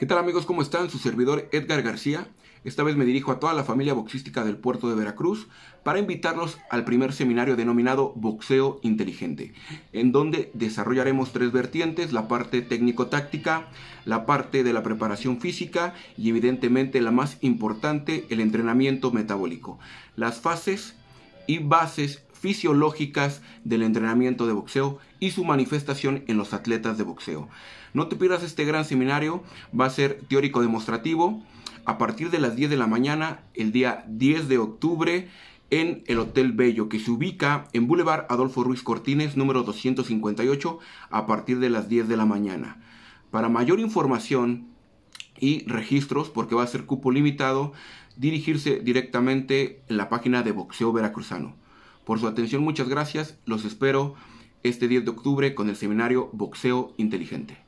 ¿Qué tal amigos? ¿Cómo están? Su servidor Edgar García. Esta vez me dirijo a toda la familia boxística del puerto de Veracruz para invitarlos al primer seminario denominado Boxeo Inteligente, en donde desarrollaremos tres vertientes, la parte técnico-táctica, la parte de la preparación física y evidentemente la más importante, el entrenamiento metabólico. Las fases y bases fisiológicas del entrenamiento de boxeo y su manifestación en los atletas de boxeo. No te pierdas este gran seminario, va a ser teórico demostrativo a partir de las 10 de la mañana el día 10 de octubre en el Hotel Bello, que se ubica en Boulevard Adolfo Ruiz Cortines, número 258, a partir de las 10 de la mañana. Para mayor información y registros, porque va a ser cupo limitado, dirigirse directamente en la página de Boxeo Veracruzano. Por su atención, muchas gracias. Los espero este 10 de octubre con el seminario Boxeo Inteligente.